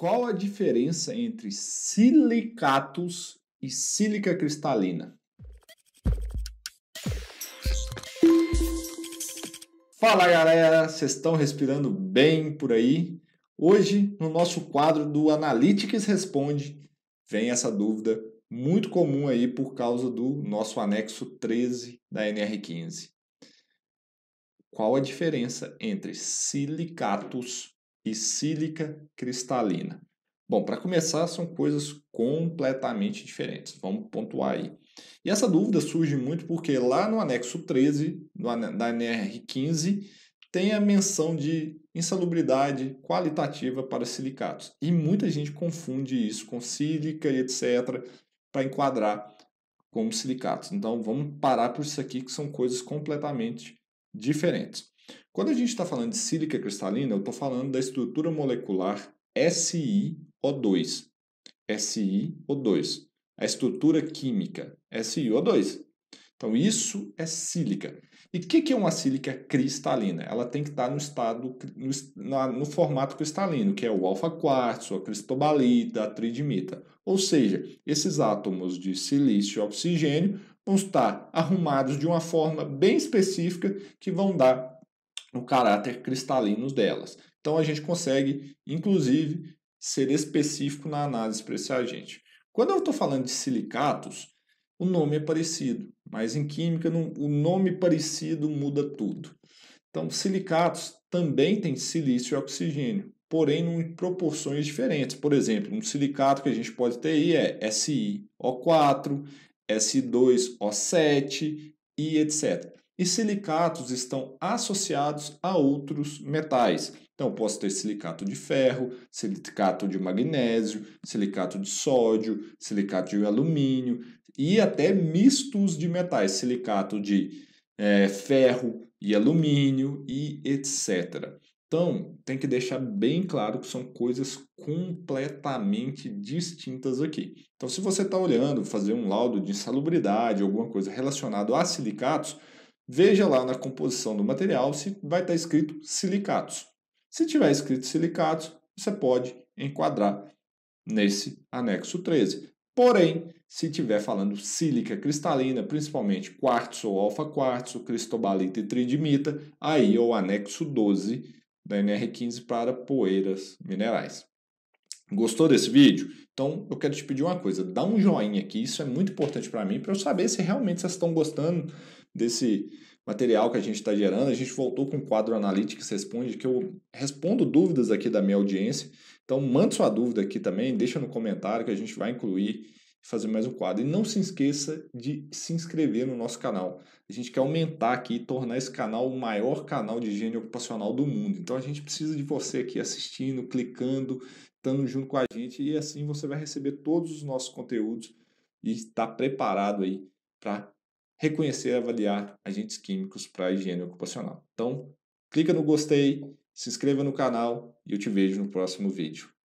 Qual a diferença entre silicatos e sílica cristalina? Fala galera, vocês estão respirando bem por aí? Hoje, no nosso quadro do Analytics Responde, vem essa dúvida muito comum aí por causa do nosso anexo 13 da NR15. Qual a diferença entre silicatos e sílica cristalina. Bom, para começar, são coisas completamente diferentes. Vamos pontuar aí. E essa dúvida surge muito porque lá no anexo 13 da NR 15 tem a menção de insalubridade qualitativa para silicatos. E muita gente confunde isso com sílica e etc. para enquadrar como silicatos. Então vamos parar por isso aqui, que são coisas completamente diferentes. Quando a gente está falando de sílica cristalina, eu estou falando da estrutura molecular SiO2. SiO2. A estrutura química SiO2. Então, isso é sílica. E o que, que, é uma sílica cristalina? Ela tem que estar tá no estado, no, no formato cristalino, que é o alfa quartzo, a cristobalita, a tridimita. Ou seja, esses átomos de silício e oxigênio vão estar arrumados de uma forma bem específica que vão dar o caráter cristalino delas. Então a gente consegue, inclusive, ser específico na análise para esse agente. Quando eu estou falando de silicatos, o nome é parecido, mas em química não, o nome parecido muda tudo. Então, silicatos também têm silício e oxigênio, porém em proporções diferentes. Por exemplo, um silicato que a gente pode ter aí é SiO4, S2O7 e etc. E silicatos estão associados a outros metais. Então, posso ter silicato de ferro, silicato de magnésio, silicato de sódio, silicato de alumínio e até mistos de metais, silicato de é, ferro e alumínio e etc. Então, tem que deixar bem claro que são coisas completamente distintas aqui. Então, se você está olhando, fazer um laudo de insalubridade, alguma coisa relacionada a silicatos, veja lá na composição do material se vai estar tá escrito silicatos. Se tiver escrito silicatos, você pode enquadrar nesse anexo 13. Porém, se tiver falando sílica cristalina, principalmente quartzo ou alfa-quartzo, cristobalita e tridimita, aí é o anexo 12 da NR15 para poeiras minerais. Gostou desse vídeo? Então eu quero te pedir uma coisa, dá um joinha aqui, isso é muito importante para mim, para eu saber se realmente vocês estão gostando desse material que a gente está gerando. A gente voltou com o quadro Analytics Responde, que eu respondo dúvidas aqui da minha audiência. Então manda sua dúvida aqui também, deixa no comentário que a gente vai incluir fazer mais um quadro. E não se esqueça de se inscrever no nosso canal. A gente quer aumentar aqui e tornar esse canal o maior canal de higiene ocupacional do mundo. Então a gente precisa de você aqui assistindo, clicando, estando junto com a gente e assim você vai receber todos os nossos conteúdos e estar tá preparado aí para reconhecer e avaliar agentes químicos para a higiene ocupacional. Então, clica no gostei, se inscreva no canal e eu te vejo no próximo vídeo.